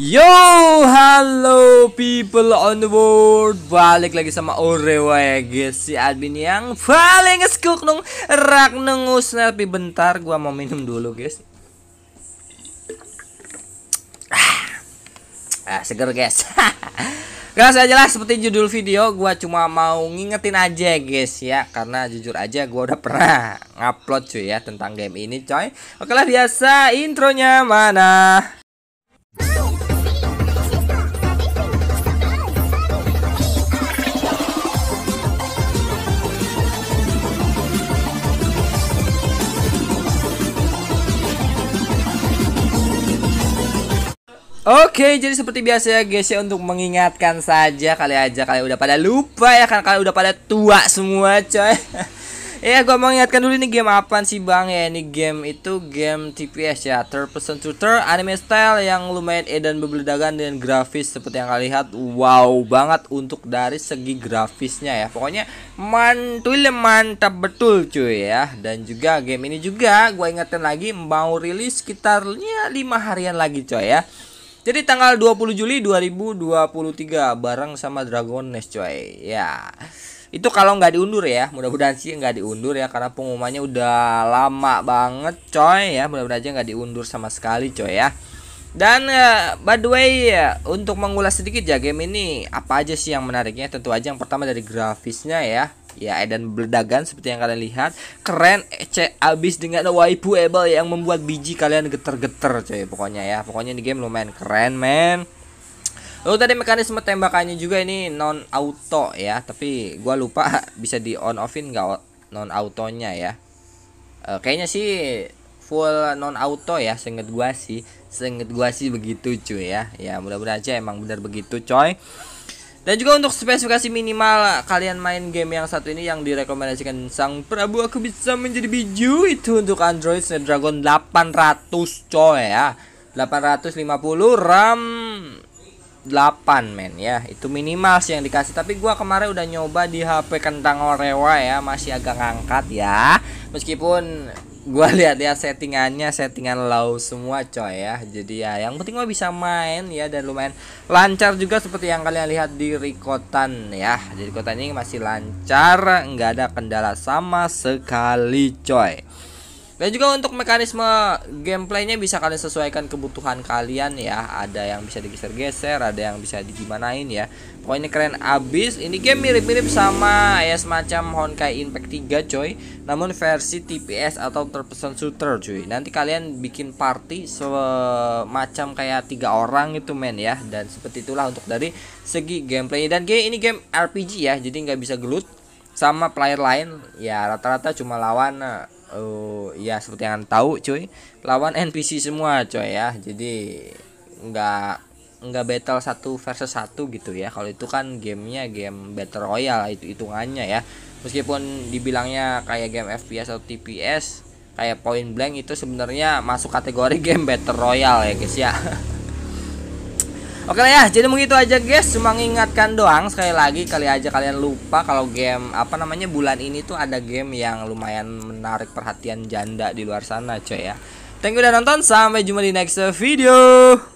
Yo, halo people on the world Balik lagi sama Orewa ya guys Si admin yang paling ngeskuk nung Rak nengus nah, Tapi bentar gua mau minum dulu guys Ah, ah seger guys Gak usah lah seperti judul video gua cuma mau ngingetin aja guys ya Karena jujur aja gua udah pernah ngupload cuy ya tentang game ini coy Oke lah biasa intronya mana Oke, jadi seperti biasa ya guys ya untuk mengingatkan saja kali aja kalian udah pada lupa ya kan kalian udah pada tua semua coy. ya gue mengingatkan dulu ini game apa sih bang ya ini game itu game TPS ya third person shooter anime style yang lumayan edan bebeledagan dan grafis seperti yang kalian lihat wow banget untuk dari segi grafisnya ya pokoknya mantul mantap betul cuy ya dan juga game ini juga gue ingatkan lagi mau rilis sekitarnya lima harian lagi coy ya jadi tanggal 20 Juli 2023 bareng sama Dragon Nest coy. Ya. Itu kalau nggak diundur ya. Mudah-mudahan sih nggak diundur ya karena pengumumannya udah lama banget coy ya. Mudah-mudahan aja nggak diundur sama sekali coy ya. Dan uh, by the way ya, untuk mengulas sedikit ya game ini apa aja sih yang menariknya? Tentu aja yang pertama dari grafisnya ya ya Eden berdagang seperti yang kalian lihat keren ece eh, abis dengan waifu able yang membuat biji kalian geter-geter coy pokoknya ya pokoknya di game lumayan keren men Lalu tadi mekanisme tembakannya juga ini non auto ya tapi gua lupa bisa di on offin nggak non autonya ya e, kayaknya sih full non auto ya seinget gua sih seinget gua sih begitu cuy ya ya mudah-mudahan aja emang benar begitu coy dan juga untuk spesifikasi minimal kalian main game yang satu ini yang direkomendasikan Sang Prabu aku bisa menjadi biju itu untuk Android Snapdragon 800 coy ya. 850 RAM 8 men ya. Itu minimal sih yang dikasih tapi gua kemarin udah nyoba di HP kentang Orewa ya, masih agak ngangkat ya. Meskipun gua lihat ya settingannya settingan low semua coy ya jadi ya yang penting gua bisa main ya dan lumayan lancar juga seperti yang kalian lihat di Rikotan ya jadi kota ini masih lancar nggak ada kendala sama sekali coy dan juga untuk mekanisme gameplaynya bisa kalian sesuaikan kebutuhan kalian ya. Ada yang bisa digeser-geser, ada yang bisa digimanain ya. Pokoknya keren abis. Ini game mirip-mirip sama ya semacam Honkai Impact 3 coy. Namun versi TPS atau third person shooter cuy. Nanti kalian bikin party semacam kayak tiga orang itu men ya. Dan seperti itulah untuk dari segi gameplaynya. Dan game ini game RPG ya, jadi nggak bisa gelut sama player lain ya rata-rata cuma lawan eh, oh ya seperti yang tahu cuy lawan NPC semua coy ya jadi nggak nggak battle satu versus satu gitu ya kalau itu kan gamenya game battle royale itu hitungannya ya meskipun dibilangnya kayak game FPS atau TPS kayak point blank itu sebenarnya masuk kategori game battle royale ya guys ya Oke lah ya, jadi begitu aja guys, cuma ngingatkan doang sekali lagi kali aja kalian lupa kalau game apa namanya bulan ini tuh ada game yang lumayan menarik perhatian janda di luar sana coy ya. Thank you udah nonton, sampai jumpa di next video.